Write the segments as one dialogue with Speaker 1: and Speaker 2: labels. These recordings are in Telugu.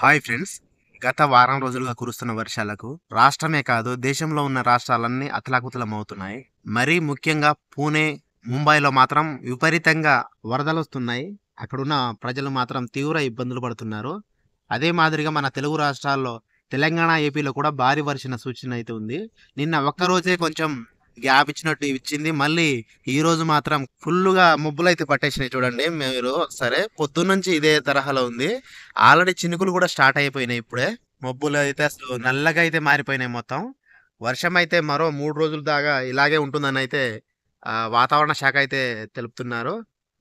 Speaker 1: హాయ్ ఫ్రెండ్స్ గత వారం రోజులుగా కురుస్తున్న వర్షాలకు రాష్ట్రమే కాదు దేశంలో ఉన్న రాష్ట్రాలన్నీ అతలాకుతలమవుతున్నాయి మరీ ముఖ్యంగా పూణే ముంబైలో మాత్రం విపరీతంగా వరదలు వస్తున్నాయి అక్కడున్న ప్రజలు మాత్రం తీవ్ర ఇబ్బందులు పడుతున్నారు అదే మాదిరిగా మన తెలుగు రాష్ట్రాల్లో తెలంగాణ ఏపీలో కూడా భారీ వర్షణ సూచన అయితే ఉంది నిన్న ఒక్కరోజే కొంచెం గ్యాప్ ఇచ్చినట్టు ఇచ్చింది మళ్ళీ ఈ రోజు మాత్రం ఫుల్గా మబ్బులు అయితే పట్టేసినాయి చూడండి మీరు సరే పొద్దున్నుంచి ఇదే తరహాలో ఉంది ఆల్రెడీ చినుకులు కూడా స్టార్ట్ అయిపోయినాయి ఇప్పుడే మబ్బులు అయితే అసలు నల్లగా అయితే మారిపోయినాయి మొత్తం వర్షం అయితే మరో మూడు రోజుల దాకా ఇలాగే ఉంటుందని అయితే వాతావరణ శాఖ అయితే తెలుపుతున్నారు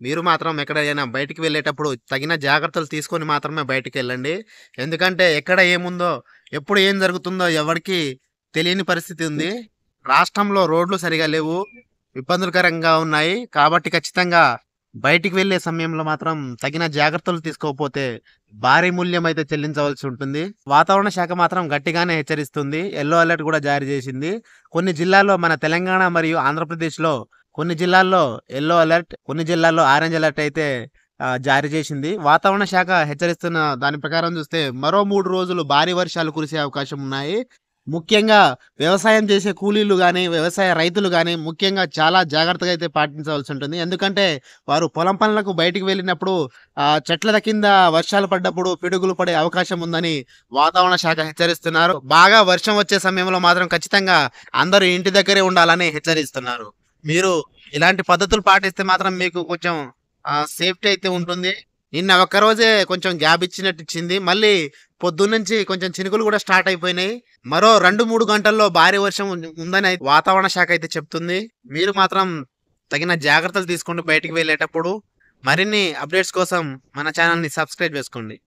Speaker 1: మీరు మాత్రం ఎక్కడైనా బయటికి వెళ్ళేటప్పుడు తగిన జాగ్రత్తలు తీసుకొని మాత్రమే బయటికి వెళ్ళండి ఎందుకంటే ఎక్కడ ఏముందో ఎప్పుడు ఏం జరుగుతుందో ఎవరికి తెలియని పరిస్థితి ఉంది రాష్ట్రంలో రోడ్లు సరిగా లేవు ఇబ్బందులకరంగా ఉన్నాయి కాబట్టి ఖచ్చితంగా బయటికి వెళ్లే సమయంలో మాత్రం తగిన జాగ్రత్తలు తీసుకోకపోతే భారీ మూల్యం అయితే చెల్లించవలసి ఉంటుంది వాతావరణ శాఖ మాత్రం గట్టిగానే హెచ్చరిస్తుంది ఎల్లో అలర్ట్ కూడా జారీ చేసింది కొన్ని జిల్లాల్లో మన తెలంగాణ మరియు ఆంధ్రప్రదేశ్లో కొన్ని జిల్లాల్లో ఎల్లో అలర్ట్ కొన్ని జిల్లాల్లో ఆరెంజ్ అలర్ట్ అయితే జారీ చేసింది వాతావరణ శాఖ హెచ్చరిస్తున్న దాని ప్రకారం చూస్తే మరో మూడు రోజులు భారీ వర్షాలు కురిసే అవకాశం ఉన్నాయి ముఖ్యంగా వ్యవసాయం చేసే కూలీలు కానీ వ్యవసాయ రైతులు కానీ ముఖ్యంగా చాలా జాగ్రత్తగా అయితే పాటించవలసి ఉంటుంది ఎందుకంటే వారు పొలం పనులకు బయటికి వెళ్ళినప్పుడు చెట్ల కింద వర్షాలు పడ్డప్పుడు పిడుగులు పడే అవకాశం ఉందని వాతావరణ శాఖ హెచ్చరిస్తున్నారు బాగా వర్షం వచ్చే సమయంలో మాత్రం ఖచ్చితంగా అందరూ ఇంటి దగ్గరే ఉండాలని హెచ్చరిస్తున్నారు మీరు ఇలాంటి పద్ధతులు పాటిస్తే మాత్రం మీకు కొంచెం సేఫ్టీ అయితే ఉంటుంది నిన్న ఒక్కరోజే కొంచెం గ్యాప్ ఇచ్చినట్టు ఇచ్చింది మళ్ళీ పొద్దున్నుంచి కొంచెం చినుకులు కూడా స్టార్ట్ అయిపోయినాయి మరో రెండు మూడు గంటల్లో భారీ వర్షం ఉందని వాతావరణ శాఖ అయితే చెప్తుంది మీరు మాత్రం తగిన జాగ్రత్తలు తీసుకుంటూ బయటికి వెళ్ళేటప్పుడు మరిన్ని అప్డేట్స్ కోసం మన ఛానల్ని సబ్స్క్రైబ్ చేసుకోండి